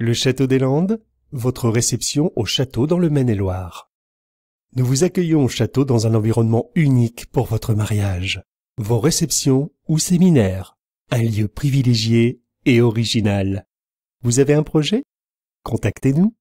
Le Château des Landes, votre réception au château dans le Maine-et-Loire. Nous vous accueillons au château dans un environnement unique pour votre mariage, vos réceptions ou séminaires, un lieu privilégié et original. Vous avez un projet Contactez-nous.